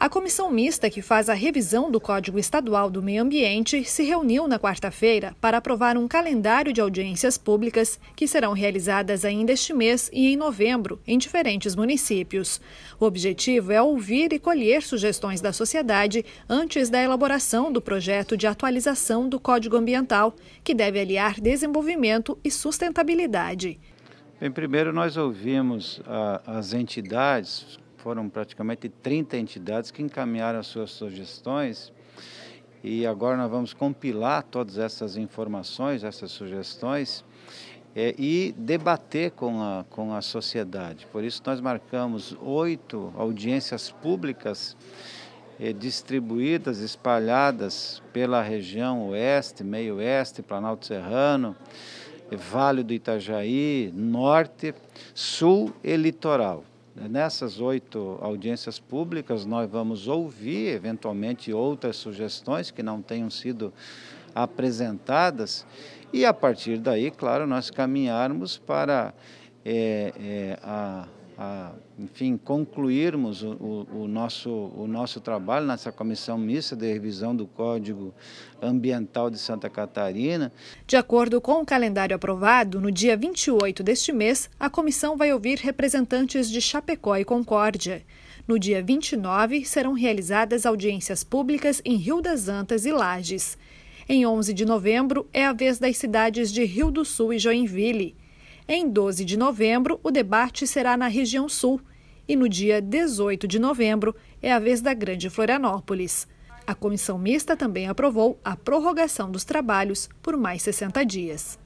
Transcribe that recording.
A comissão mista que faz a revisão do Código Estadual do Meio Ambiente se reuniu na quarta-feira para aprovar um calendário de audiências públicas que serão realizadas ainda este mês e em novembro em diferentes municípios. O objetivo é ouvir e colher sugestões da sociedade antes da elaboração do projeto de atualização do Código Ambiental, que deve aliar desenvolvimento e sustentabilidade. Bem, primeiro nós ouvimos a, as entidades, foram praticamente 30 entidades que encaminharam as suas sugestões e agora nós vamos compilar todas essas informações, essas sugestões é, e debater com a, com a sociedade. Por isso nós marcamos oito audiências públicas é, distribuídas, espalhadas pela região oeste, meio oeste, Planalto Serrano, Vale do Itajaí, Norte, Sul e Litoral. Nessas oito audiências públicas, nós vamos ouvir, eventualmente, outras sugestões que não tenham sido apresentadas, e a partir daí, claro, nós caminharmos para é, é, a a, enfim, concluirmos o, o, o, nosso, o nosso trabalho nessa comissão mista de revisão do Código Ambiental de Santa Catarina. De acordo com o calendário aprovado, no dia 28 deste mês, a comissão vai ouvir representantes de Chapecó e Concórdia. No dia 29, serão realizadas audiências públicas em Rio das Antas e Lages. Em 11 de novembro, é a vez das cidades de Rio do Sul e Joinville. Em 12 de novembro, o debate será na região sul e no dia 18 de novembro é a vez da Grande Florianópolis. A comissão mista também aprovou a prorrogação dos trabalhos por mais 60 dias.